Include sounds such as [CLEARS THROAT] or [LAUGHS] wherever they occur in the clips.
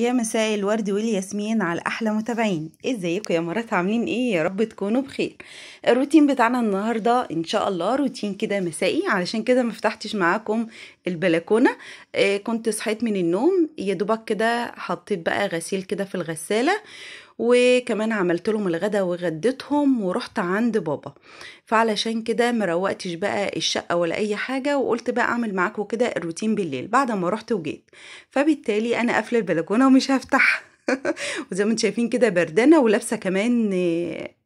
يا مساء الورد والياسمين على احلى متابعين ازيكم يا مرات عاملين ايه يا رب تكونوا بخير الروتين بتاعنا النهارده ان شاء الله روتين كده مسائي علشان كده ما فتحتش معاكم البلكونه إيه كنت صحيت من النوم يا دوبك كده حطيت بقى غسيل كده في الغساله وكمان عملت لهم الغدا وغديتهم ورحت عند بابا فعلشان كده مروقتش بقى الشقه ولا اي حاجه وقلت بقى اعمل معاكم كده الروتين بالليل بعد ما رحت وجيت فبالتالي انا قافله البلكونه ومش هفتحها [LAUGHS] وزي ما انتم شايفين كده بردانه ولابسه كمان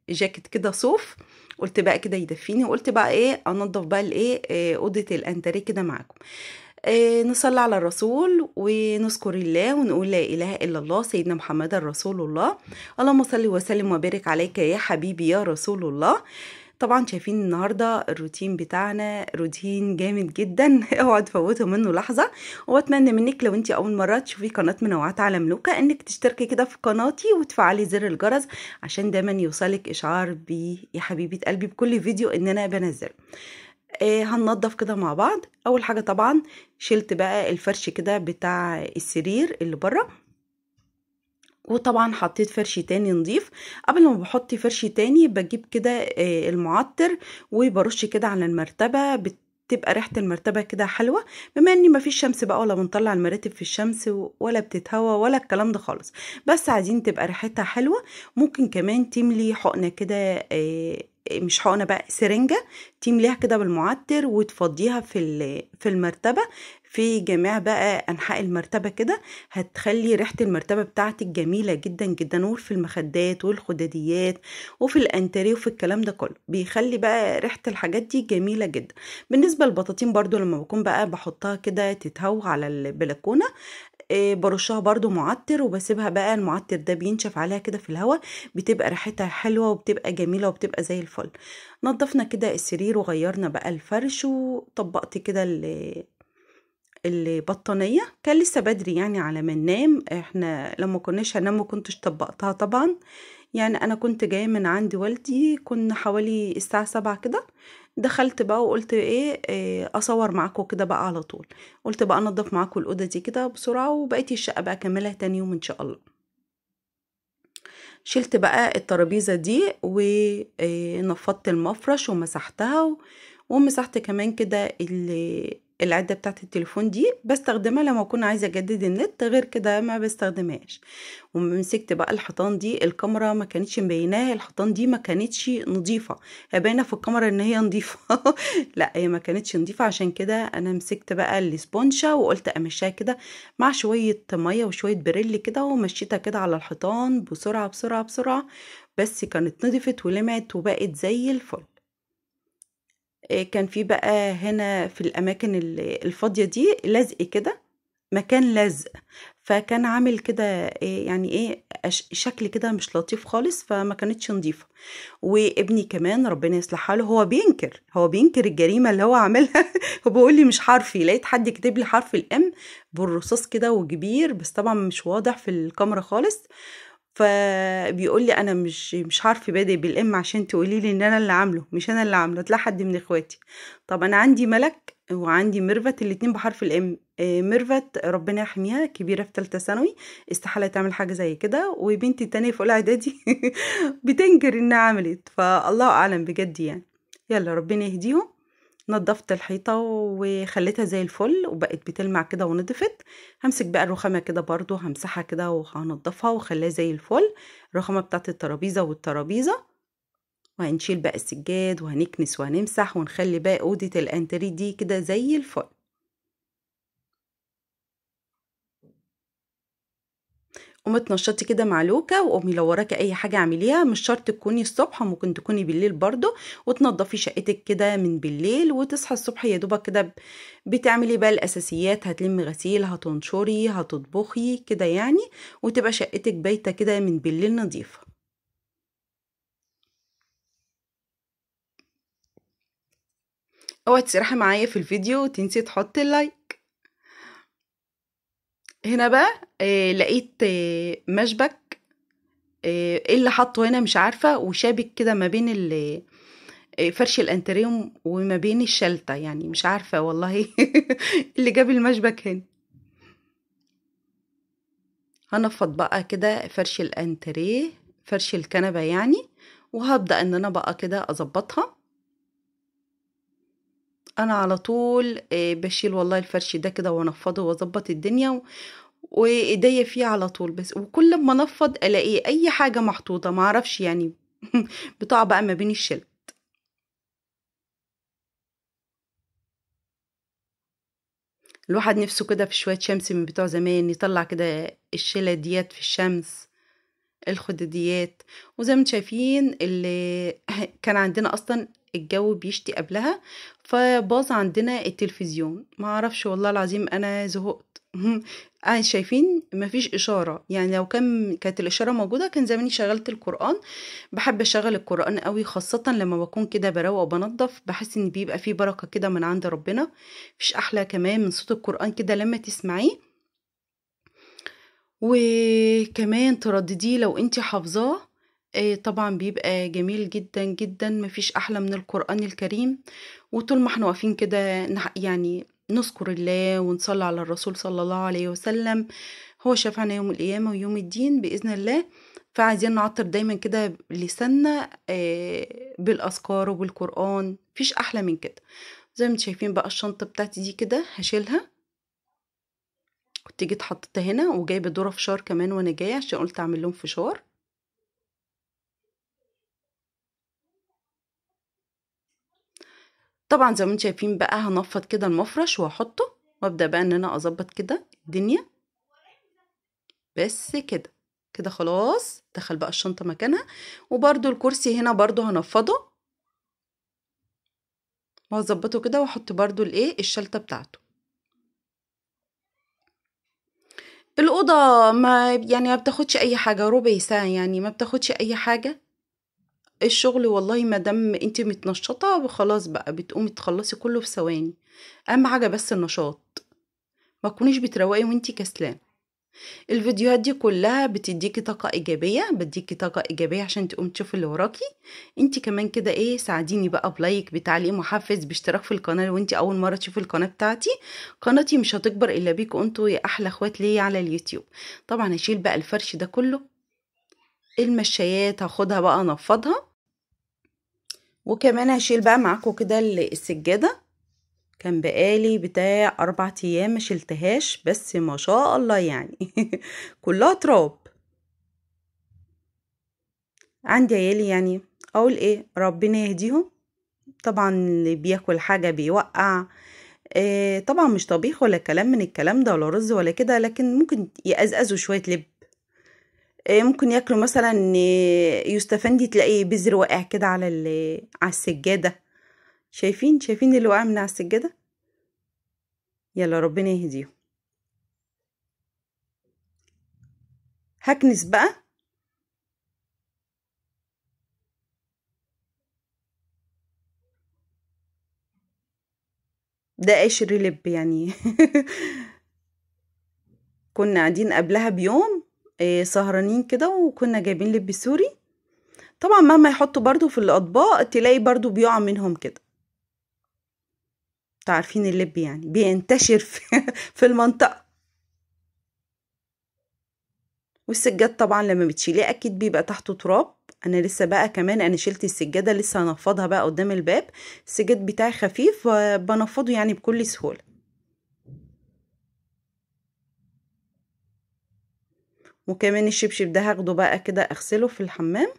جاكيت كده صوف قلت بقى كده يدفيني وقلت بقى ايه انضف بقى الايه آه، اوضه الانتريه كده معاكم آه، نصلي على الرسول ونذكر الله ونقول لا إله إلا الله سيدنا محمد رسول الله اللهم صل وسلم وبارك عليك يا حبيبي يا رسول الله طبعا شايفين النهاردة الروتين بتاعنا روتين جامد جدا [LAUGHS] اوعى تفوتوا منه لحظة واتمنى منك لو انت اول مرة تشوفي قناة منوعات على ملوكة انك تشتركي كده في قناتي وتفعلي زر الجرس عشان دايما يوصلك اشعار بيه يا حبيبة قلبي بكل فيديو ان انا بنزله آه، هننضف كده مع بعض اول حاجه طبعا شلت بقى الفرش كده بتاع السرير اللي بره وطبعا حطيت فرش تاني نضيف قبل ما بحط فرش تاني بجيب كده آه، المعطر وبرش كده على المرتبه بتبقى ريحة المرتبة كده حلوة بما اني مفيش شمس بقى ولا بنطلع المراتب في الشمس ولا بتتهوى ولا الكلام ده خالص بس عايزين تبقى ريحتها حلوة ممكن كمان تملي حقنة كده آه، مش حقنه بقى سرنجه تمليها كده بالمعتر وتفضيها في في المرتبه في جميع بقى انحاء المرتبه كده هتخلي ريحه المرتبه بتاعتك جميله جدا جدا نور في المخدات والخداديات وفي الانتريه وفي الكلام ده كله بيخلي بقى ريحه الحاجات دي جميله جدا بالنسبه للبطاطين برضو لما بكون بقى بحطها كده تتهوى على البلكونه آه، برشها برضو معطر وبسيبها بقى المعطر ده بينشف عليها كده في الهواء بتبقى ريحتها حلوة وبتبقى جميلة وبتبقى زي الفل نظفنا كده السرير وغيرنا بقى الفرش وطبقت كده البطانية كان لسه بدري يعني على ما ننام احنا لما كناش هنام كنتش طبقتها طبعا يعني انا كنت جاية من عند والدي كنا حوالي الساعة سبعة كده دخلت بقى وقلت ايه, إيه اصور معاكم كده بقى على طول قلت بقى انضف معاكم الاوضه دي كده بسرعه وبقيت الشقه بقى اكملها تاني يوم ان شاء الله شلت بقى الترابيزه دي ونفضت آه، المفرش ومسحتها ومسحت كمان كده العدة بتاعة التليفون دي بستخدمها لما أكون عايزة أجدد النت غير كده ما بستخدمهاش ومسكت بقى الحيطان دي الكاميرا ما كانتش مبيناها الحيطان دي ما كانتش نظيفة هي باينة في الكاميرا إن هي [LAUGHS] نظيفة لا هي ما كانتش نظيفة عشان كده أنا مسكت بقى الإسبونشة وقلت أمشيها كده مع شوية مية وشوية بريل كده ومشيتها كده على الحيطان بسرعة بسرعة بسرعة بس كانت نضفت ولمعت وبقت زي الفل آه، كان في بقى هنا في الأماكن الفاضية دي لزق كده مكان لزق فكان عامل كده آه، يعني ايه شكل كده مش لطيف خالص فما كانتش نظيفه وابني كمان ربنا يصلح حاله هو بينكر هو بينكر الجريمه اللي هو عاملها [LAUGHS] هو بيقول لي مش حرفي لقيت حد كتب لي حرف الام بالرصاص كده وكبير بس طبعا مش واضح في الكاميرا خالص فبيقول لي انا مش مش عارف بادئ بالام عشان تقولي لي ان انا اللي عامله مش انا اللي عامله تلاقي حد من اخواتي طب انا عندي ملك وعندي ميرفت الاتنين بحرف الام آه، ميرفت ربنا يحميها كبيره في ثالثه ثانوي استحاله تعمل حاجه زي كده وبنتي التانيه في اولى اعدادي [LAUGHS] بتنكر انها عملت فالله اعلم بجد يعني يلا ربنا يهديهم نضفت الحيطة وخليتها زي الفل وبقت بتلمع كده ونضفت همسك بقى الرخامة كده برضو همسحها كده وهنضفها وخليها زي الفل الرخامة بتاعت الترابيزة والترابيزة وهنشيل بقى السجاد وهنكنس وهنمسح ونخلي بقى أوضة الأنتري دي كده زي الفل قومي تنشطي كده لوكا وقومي لو وراكي اي حاجه اعمليها مش شرط تكوني الصبح ممكن تكوني بالليل برضو وتنضفي شقتك كده من بالليل وتصحى الصبح يا دوبك كده بتعملي بقى الاساسيات هتلمي غسيل هتنشري هتطبخي كده يعني وتبقى شقتك بايته كده من بالليل نظيفه اوعي تسرحي معايا في الفيديو وتنسي تحطي اللايك هنا بقى آه، لقيت آه، مشبك آه، ايه اللي حطه هنا مش عارفة وشابك كده ما بين فرش الانتريوم وما بين الشلتة يعني مش عارفة والله [LAUGHS] اللي جاب المشبك هنا هنفض بقى كده فرش الانتريه فرش الكنبة يعني وهبدأ ان انا بقى كده اظبطها انا على طول آه، بشيل والله الفرش ده كده وانفضه واظبط الدنيا و... وايديا فيه على طول بس وكل ما انفض الاقي اي حاجه محطوطه معرفش يعني [LAUGHS] بتقع بقى ما بين الشلة الواحد نفسه كده في شوية شمس من بتوع زمان يطلع كده الشلة ديت في الشمس الخدديات وزي ما انتم شايفين اللي [LAUGHS] كان عندنا اصلا الجو بيشتي قبلها فباظ عندنا التلفزيون ما اعرفش والله العظيم انا زهقت [LAUGHS] آه شايفين مفيش إشارة يعني لو كان كانت الإشارة موجودة كان زماني شغلت القرآن بحب أشغل القرآن قوي خاصة لما بكون كده بروق وبنضف بحس إن بيبقى فيه بركة كده من عند ربنا مفيش أحلى كمان من صوت القرآن كده لما تسمعيه وكمان تردديه لو انت حافظاه آه، طبعا بيبقى جميل جدا جدا مفيش احلى من القران الكريم وطول ما احنا واقفين كده يعني نذكر الله ونصلي على الرسول صلى الله عليه وسلم هو شافعنا يوم القيامه ويوم الدين باذن الله فعايزين نعطر دايما كده لساننا آه، بالاذكار وبالقران مفيش احلى من كده زي ما انتوا شايفين بقى الشنطه بتاعتي دي كده هشيلها كنت جيت حطيتها هنا وجايبه دوره فشار كمان وانا جايه عشان قلت اعمل لهم فشار طبعا زي ما انتم شايفين بقى هنفض كده المفرش وهحطه وابدا بقى ان انا اظبط كده الدنيا بس كده كده خلاص دخل بقى الشنطه مكانها وبرده الكرسي هنا برده هنفضه وهظبطه كده واحط برده الايه الشلته بتاعته الأوضة ما يعني ما بتاخدش أي حاجة ربع ساعة يعني ما بتاخدش أي حاجة الشغل والله ما دام انت متنشطة خلاص بقى بتقومي تخلصي كله في ثواني أهم حاجة بس النشاط ما تكونيش بتروقي وانت كسلان الفيديوهات دي كلها بتديكي طاقة إيجابية بديكي طاقة إيجابية عشان تقوم تشوف اللي وراكي انت كمان كده ايه ساعديني بقى بلايك بتعليق محفز باشتراك في القناة لو انت أول مرة تشوفي القناة بتاعتي قناتي مش هتكبر إلا بيكوا انتوا يا أحلى اخوات ليا على اليوتيوب طبعا هشيل بقى الفرش ده كله المشايات هاخدها بقى أنفضها وكمان هشيل بقى معاكم كده السجادة كان بقالي بتاع أربع أيام ما شلتهاش بس ما شاء الله يعني [LAUGHS] كلها تراب عندي عيالي يعني أقول إيه ربنا يهديهم طبعا اللي بياكل حاجة بيوقع إيه طبعا مش طبيخ ولا كلام من الكلام ده ولا رز ولا كده لكن ممكن يقزقزوا شوية لب إيه ممكن ياكلوا مثلا يستفندي تلاقي بذر واقع كده على على السجاده شايفين شايفين اللي وقع من على السجادة يلا ربنا يهديهم هكنس بقى ده قشر لب يعني [LAUGHS] كنا قاعدين قبلها بيوم آه، سهرانين كده وكنا جايبين لب سوري طبعا مهما يحطوا برضو في الاطباق تلاقي برضو بيقع منهم كده تعرفين اللب يعني بينتشر [LAUGHS] في, المنطقة والسجاد طبعا لما بتشيليه اكيد بيبقى تحته تراب انا لسه بقى كمان انا شلت السجاده لسه هنفضها بقى قدام الباب السجاد بتاعي خفيف بنفضه يعني بكل سهوله وكمان الشبشب ده هاخده بقى كده اغسله في الحمام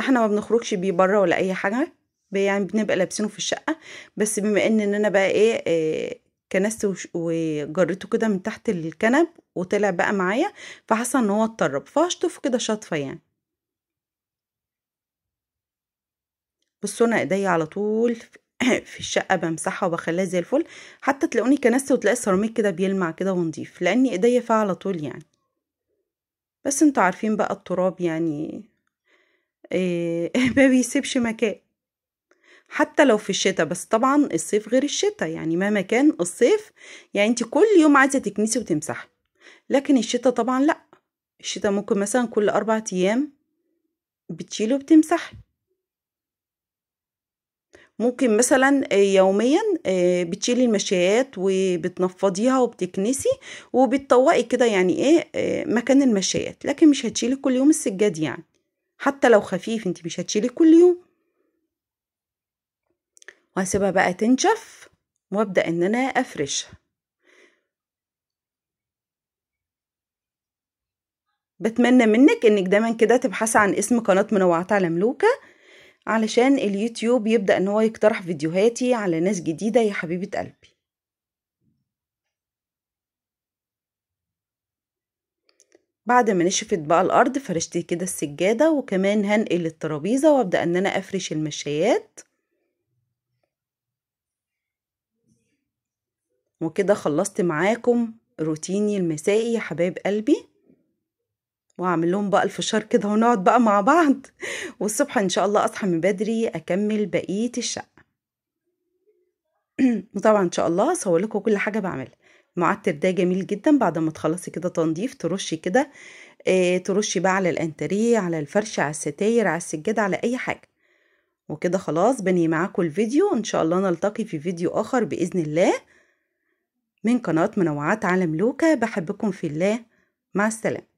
احنا ما بنخرجش بيه بره ولا اي حاجه يعني بنبقى لابسينه في الشقه بس بما ان انا بقى ايه, إيه كنست وجرته كده من تحت الكنب وطلع بقى معايا فحصل ان هو اتطرب فهشطفه كده شطفه يعني بصوا انا ايديا على طول [COUGHS] في الشقه بمسحها وبخليها زي الفل حتى تلاقوني كنست وتلاقي السيراميك كده بيلمع كده ونضيف لان ايديا فيها على طول يعني بس انتوا عارفين بقى التراب يعني إيه [LAUGHS] ما بيسيبش مكان حتى لو في الشتاء بس طبعا الصيف غير الشتاء يعني مهما كان الصيف يعني انت كل يوم عايزه تكنسي وتمسحي لكن الشتاء طبعا لا الشتاء ممكن مثلا كل أربع أيام بتشيلي وبتمسحي ممكن مثلا يوميا آه، بتشيلي المشايات وبتنفضيها وبتكنسي وبتطوقي كده يعني ايه آه، مكان المشايات لكن مش هتشيلي كل يوم السجاد يعني حتى لو خفيف انت مش هتشيلي كل يوم وهسيبها بقى تنشف وابدأ ان انا افرشها بتمنى منك انك دايما كده تبحث عن اسم قناة منوعات على ملوكة علشان اليوتيوب يبدأ ان هو يقترح فيديوهاتي على ناس جديدة يا حبيبة قلبي بعد ما نشفت بقى الارض فرشت كده السجادة وكمان هنقل الترابيزة وابدأ ان انا افرش المشايات وكده خلصت معاكم روتيني المسائي يا حبايب قلبي واعمل لهم بقى الفشار كده ونقعد بقى مع بعض [LAUGHS] والصبح ان شاء الله اصحى من بدري اكمل بقيه الشقه [CLEARS THROAT] وطبعا ان شاء الله اصور لكم كل حاجه بعملها المعتر ده جميل جدا بعد ما تخلصي كده تنظيف ترشي كده آه، ترشي بقى على الانتريه على الفرش على الستاير على السجاده على اي حاجه وكده خلاص بني معاكم الفيديو ان شاء الله نلتقي في فيديو اخر باذن الله من قناة منوعات عالم لوكا بحبكم في الله مع السلامة